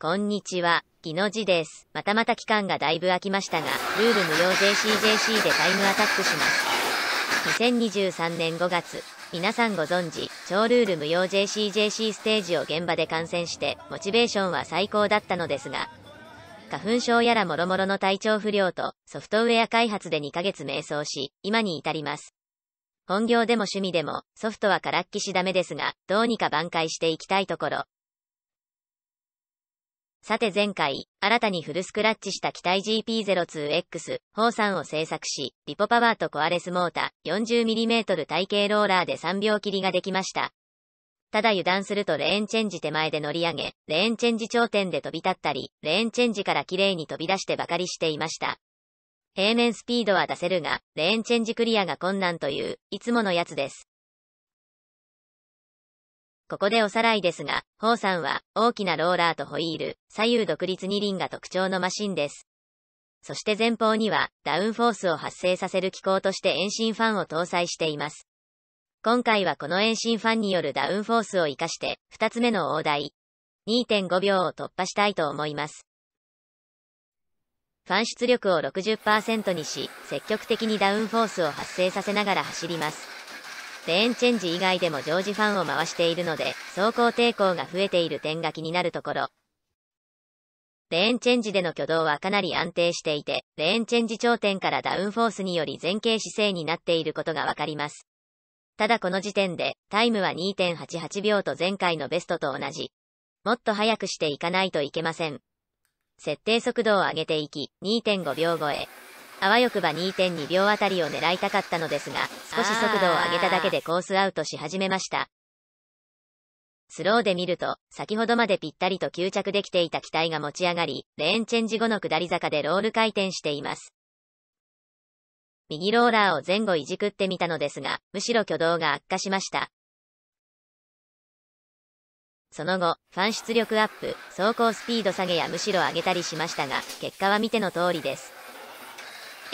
こんにちは、木の字です。またまた期間がだいぶ空きましたが、ルール無用 JCJC でタイムアタックします。2023年5月、皆さんご存知、超ルール無用 JCJC ステージを現場で観戦して、モチベーションは最高だったのですが、花粉症やら諸々の体調不良と、ソフトウェア開発で2ヶ月迷走し、今に至ります。本業でも趣味でも、ソフトはからっきしダメですが、どうにか挽回していきたいところ。さて前回、新たにフルスクラッチした機体 GP02X、ホーを製作し、リポパワーとコアレスモータ、ー 40mm 体系ローラーで3秒切りができました。ただ油断するとレーンチェンジ手前で乗り上げ、レーンチェンジ頂点で飛び立ったり、レーンチェンジから綺麗に飛び出してばかりしていました。平面スピードは出せるが、レーンチェンジクリアが困難という、いつものやつです。ここでおさらいですが、ホーさんは大きなローラーとホイール、左右独立二輪が特徴のマシンです。そして前方にはダウンフォースを発生させる機構として遠心ファンを搭載しています。今回はこの遠心ファンによるダウンフォースを活かして、2つ目の大台、2.5秒を突破したいと思います。ファン出力を60%にし、積極的にダウンフォースを発生させながら走ります。レーンチェンジ以外でも常時ファンを回しているので、走行抵抗が増えている点が気になるところ。レーンチェンジでの挙動はかなり安定していて、レーンチェンジ頂点からダウンフォースにより前傾姿勢になっていることがわかります。ただこの時点で、タイムは2.88秒と前回のベストと同じ。もっと速くしていかないといけません。設定速度を上げていき、2.5秒超え。あわよくば2.2秒あたりを狙いたかったのですが、少し速度を上げただけでコースアウトし始めました。スローで見ると、先ほどまでぴったりと吸着できていた機体が持ち上がり、レーンチェンジ後の下り坂でロール回転しています。右ローラーを前後いじくってみたのですが、むしろ挙動が悪化しました。その後、ファン出力アップ、走行スピード下げやむしろ上げたりしましたが、結果は見ての通りです。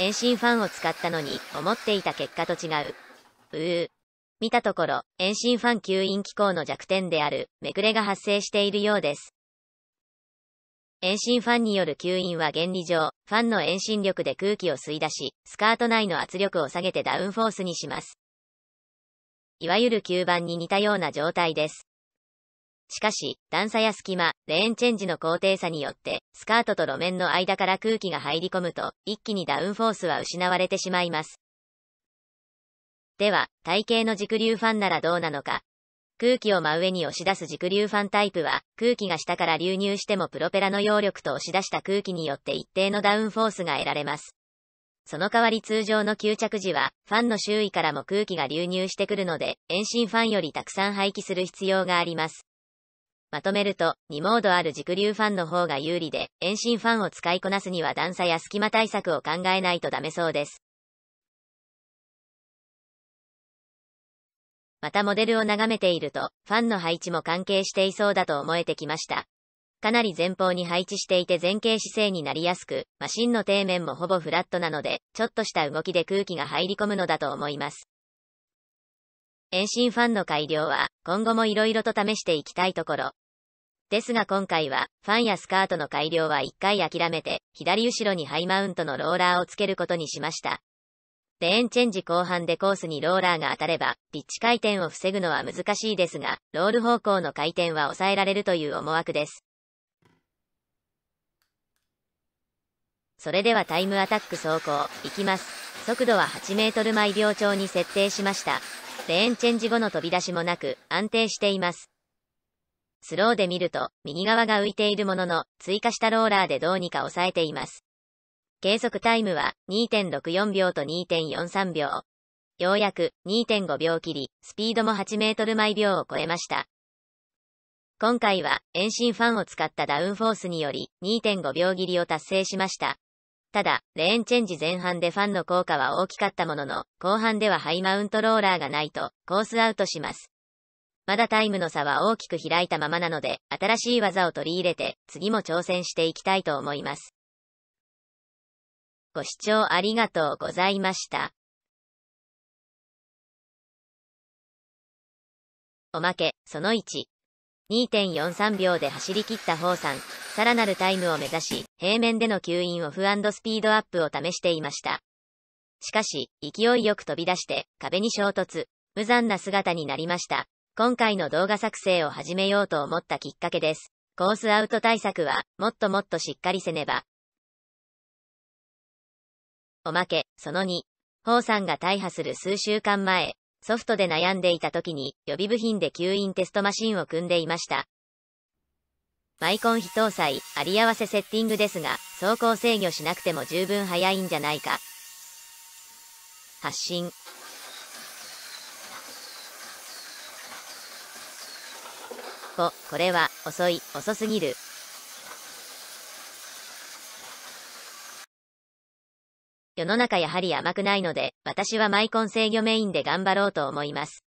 遠心ファンを使ったのに、思っていた結果と違う。うー。見たところ、遠心ファン吸引機構の弱点である、めくれが発生しているようです。遠心ファンによる吸引は原理上、ファンの遠心力で空気を吸い出し、スカート内の圧力を下げてダウンフォースにします。いわゆる吸盤に似たような状態です。しかし、段差や隙間、レーンチェンジの高低差によって、スカートと路面の間から空気が入り込むと、一気にダウンフォースは失われてしまいます。では、体型の軸流ファンならどうなのか。空気を真上に押し出す軸流ファンタイプは、空気が下から流入してもプロペラの揚力と押し出した空気によって一定のダウンフォースが得られます。その代わり通常の吸着時は、ファンの周囲からも空気が流入してくるので、遠心ファンよりたくさん排気する必要があります。まとめると、2モードある軸流ファンの方が有利で、遠心ファンを使いこなすには段差や隙間対策を考えないとダメそうです。またモデルを眺めていると、ファンの配置も関係していそうだと思えてきました。かなり前方に配置していて前傾姿勢になりやすく、マシンの底面もほぼフラットなので、ちょっとした動きで空気が入り込むのだと思います。遠心ファンの改良は、今後も色々と試していきたいところ。ですが今回は、ファンやスカートの改良は一回諦めて、左後ろにハイマウントのローラーをつけることにしました。レーンチェンジ後半でコースにローラーが当たれば、ピッチ回転を防ぐのは難しいですが、ロール方向の回転は抑えられるという思惑です。それではタイムアタック走行、いきます。速度は8メートル毎秒超に設定しました。レーンチェンジ後の飛び出しもなく、安定しています。スローで見ると、右側が浮いているものの、追加したローラーでどうにか抑えています。計測タイムは、2.64秒と2.43秒。ようやく、2.5秒切り、スピードも8メートル毎秒を超えました。今回は、遠心ファンを使ったダウンフォースにより、2.5秒切りを達成しました。ただ、レーンチェンジ前半でファンの効果は大きかったものの、後半ではハイマウントローラーがないと、コースアウトします。まだタイムの差は大きく開いたままなので、新しい技を取り入れて、次も挑戦していきたいと思います。ご視聴ありがとうございました。おまけ、その1。2.43秒で走り切った方さん、さらなるタイムを目指し、平面での吸引オフスピードアップを試していました。しかし、勢いよく飛び出して、壁に衝突、無残な姿になりました。今回の動画作成を始めようと思ったきっかけです。コースアウト対策は、もっともっとしっかりせねば。おまけ、その2、ホウさんが大破する数週間前、ソフトで悩んでいた時に、予備部品で吸引テストマシンを組んでいました。マイコン非搭載、あり合わせセッティングですが、走行制御しなくても十分早いんじゃないか。発信。こ、これは、遅い、遅すぎる。世の中やはり甘くないので、私はマイコン制御メインで頑張ろうと思います。